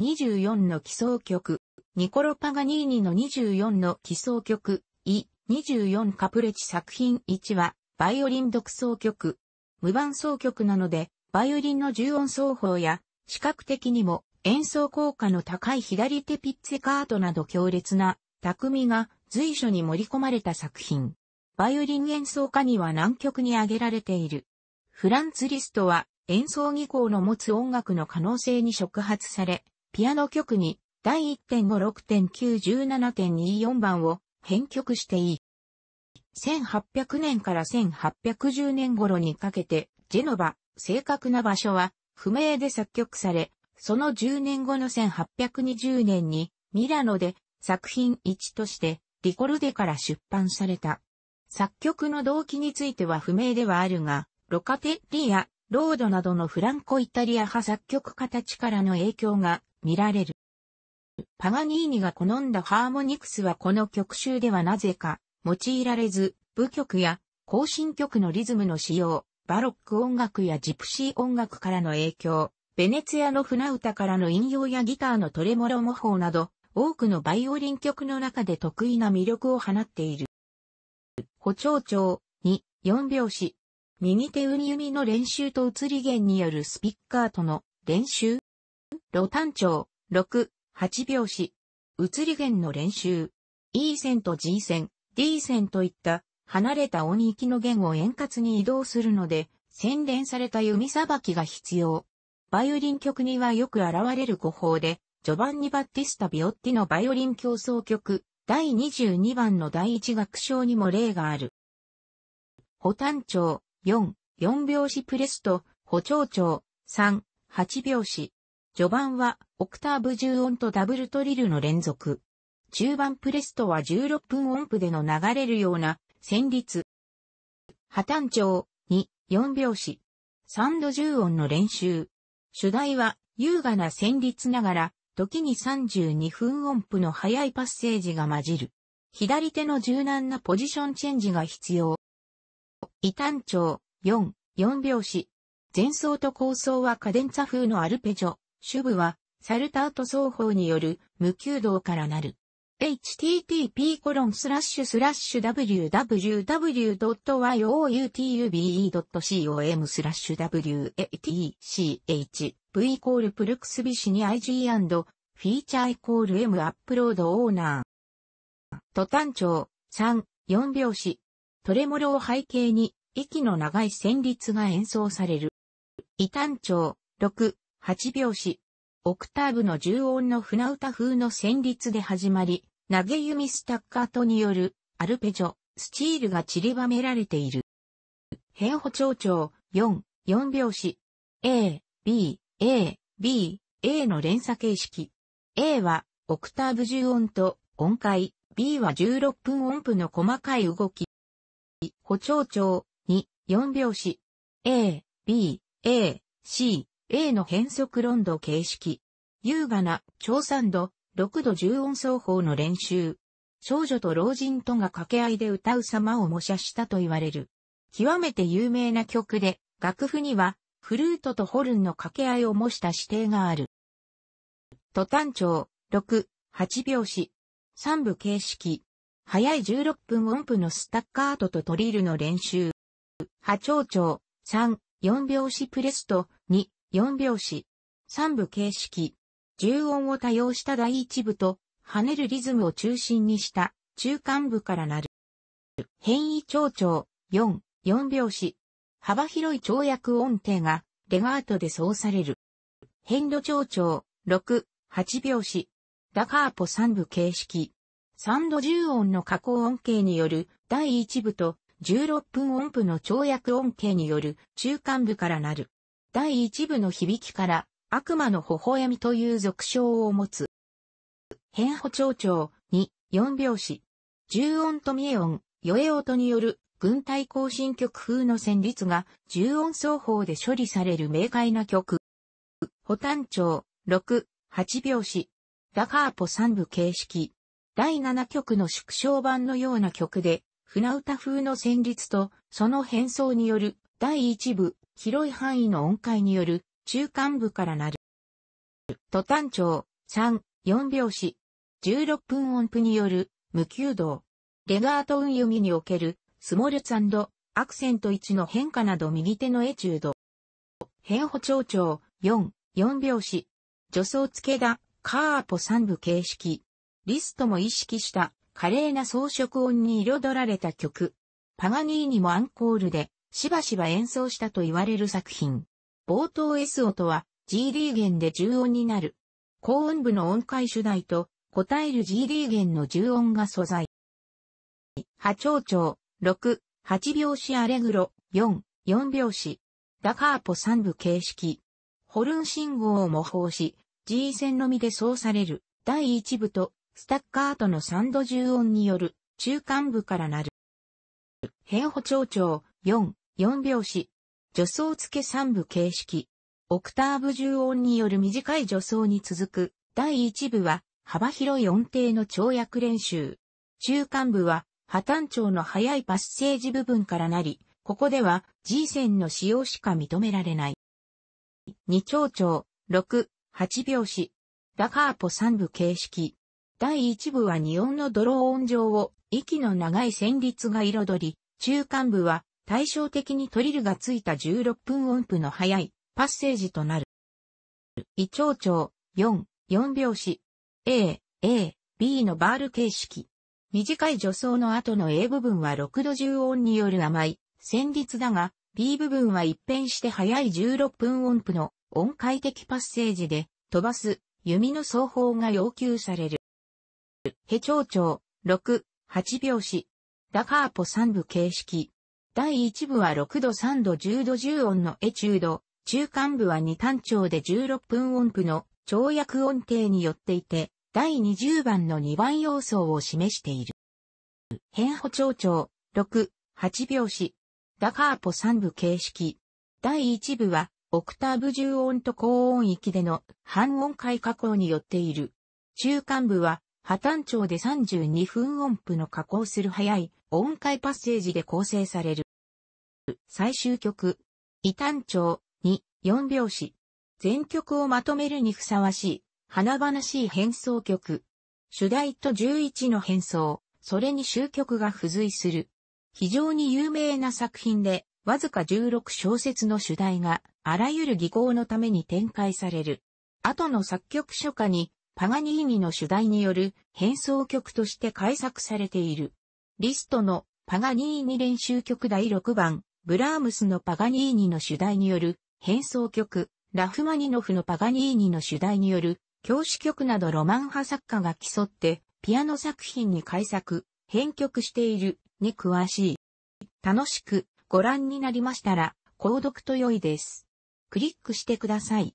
24の基礎曲、ニコロ・パガニーニの24の基礎曲、イ、24カプレチ作品1は、バイオリン独奏曲、無伴奏曲なので、バイオリンの重音奏法や、視覚的にも演奏効果の高い左手ピッツェカートなど強烈な匠が随所に盛り込まれた作品。バイオリン演奏家には南極に挙げられている。フランツ・リストは演奏技巧の持つ音楽の可能性に触発され、ピアノ曲に第1.56.917.24番を編曲していい。1800年から1810年頃にかけて、ジェノバ、正確な場所は不明で作曲され、その10年後の1820年にミラノで作品1としてリコルデから出版された。作曲の動機については不明ではあるが、ロカテリア、ロードなどのフランコイタリア派作曲家たちからの影響が見られる。パガニーニが好んだハーモニクスはこの曲集ではなぜか用いられず、舞曲や行進曲のリズムの使用、バロック音楽やジプシー音楽からの影響、ベネツィアの船歌からの引用やギターのトレモロ模倣など、多くのバイオリン曲の中で得意な魅力を放っている。補聴調に4拍子。右手ウ弓の練習と移り弦によるスピッカーとの練習ロタン長、6、8拍子。移り弦の練習。E 線と G 線、D 線といった離れた音域の弦を円滑に移動するので、洗練された弓さばきが必要。バイオリン曲にはよく現れる語法で、ジョバンニ・バッティスタ・ビオッティのバイオリン競争曲、第22番の第一楽章にも例がある。補ョ調、4、4拍子プレスと、補長調、3、8拍子。序盤はオクターブ10音とダブルトリルの連続。中盤プレストは16分音符での流れるような旋律。破綻調2、4拍子。3度10音の練習。主題は優雅な旋律ながら、時に32分音符の速いパッセージが混じる。左手の柔軟なポジションチェンジが必要。異端調4、4拍子。前奏と後奏はカデンツァ風のアルペジョ。主部は、サルタート双方による無休道からなる。http://www.youtube.com スラッシュ watchv イコールプルクスビシに IG& フィーチャーイコール M アップロードオーナー。ト単調3、4拍子。トレモロを背景に、息の長い旋律が演奏される。異単調6、8拍子。オクターブの重音の船歌風の旋律で始まり、投げ弓スタッカートによるアルペジョ、スチールが散りばめられている。平歩調調4、4拍子。A、B、A、B、A の連鎖形式。A はオクターブ重音と音階、B は16分音符の細かい動き。補聴調2、4拍子。A、B、A、C、A の変ロ論度形式。優雅な、超三度、6度重音奏法の練習。少女と老人とが掛け合いで歌う様を模写したと言われる。極めて有名な曲で、楽譜には、フルートとホルンの掛け合いを模した指定がある。途端長、6、8拍子。三部形式。早い16分音符のスタッカートとトリルの練習。波長長、3、4拍子プレスト、4拍子、3部形式、重音を多用した第1部と、跳ねるリズムを中心にした中間部からなる。変異調調、4、4拍子。幅広い跳躍音程がレガートで奏される。変度調調、6、8拍子。ダカーポ3部形式。3度重音の加工音形による第1部と16分音符の跳躍音形による中間部からなる。第一部の響きから悪魔の微笑みという俗称を持つ。変歩調調2、4拍子。重音と見え音、余栄音による軍隊行進曲風の旋律が重音奏法で処理される明快な曲。補単調6、8拍子。ダカーポ3部形式。第七曲の縮小版のような曲で、船歌風の旋律とその変奏による第一部、広い範囲の音階による中間部からなる。途端長、3、4拍子、16分音符による無休動、レガート運読みにおけるスモルツアクセント1の変化など右手のエチュード。変歩長長、4、4拍子、助走付けだ、カーポ3部形式。リストも意識した華麗な装飾音に彩られた曲。パガニーニもアンコールでしばしば演奏したと言われる作品。冒頭 S 音は GD 弦で重音になる。高音部の音階主題と、答える GD 弦の重音が素材。波長長、6、8拍子アレグロ、4、4拍子。ダカーポ3部形式。ホルン信号を模倣し、G 線のみで奏される、第1部と、スタッカートの3度重音による、中間部からなる。変歩長長、4、4拍子、助走付け3部形式、オクターブ重音による短い助走に続く、第1部は、幅広い音程の跳躍練習。中間部は、破綻調の速いパッセージ部分からなり、ここでは G 線の使用しか認められない。2長調、6、8拍子、ダカーポ3部形式。第1部は2音のドロー音上を息の長い旋律が彩り、中間部は対照的にトリルがついた16分音符の速いパッセージとなる。胃腸長4、4拍子。A、A、B のバール形式。短い助走の後の A 部分は6度重音による甘い旋律だが、B 部分は一変して速い16分音符の音階的パッセージで飛ばす弓の奏法が要求される。ヘ長長6、8拍子。ダカーポ3部形式。第1部は6度3度10度10音のエチュード、中間部は2単調で16分音符の跳躍音程によっていて、第20番の2番要素を示している。変歩調調、6、8拍子。ダカーポ3部形式。第1部は、オクターブ10音と高音域での半音階加工によっている。中間部は、破綻調で32分音符の加工する速い音階パッセージで構成される。最終曲、異端調に4拍子。全曲をまとめるにふさわしい、華々しい変奏曲。主題と11の変奏、それに終曲が付随する。非常に有名な作品で、わずか16小節の主題が、あらゆる技巧のために展開される。後の作曲書家に、パガニーニの主題による変奏曲として改作されている。リストのパガニーニ練習曲第6番、ブラームスのパガニーニの主題による変奏曲、ラフマニノフのパガニーニの主題による教師曲などロマン派作家が競ってピアノ作品に改作、編曲しているに詳しい。楽しくご覧になりましたら、購読と良いです。クリックしてください。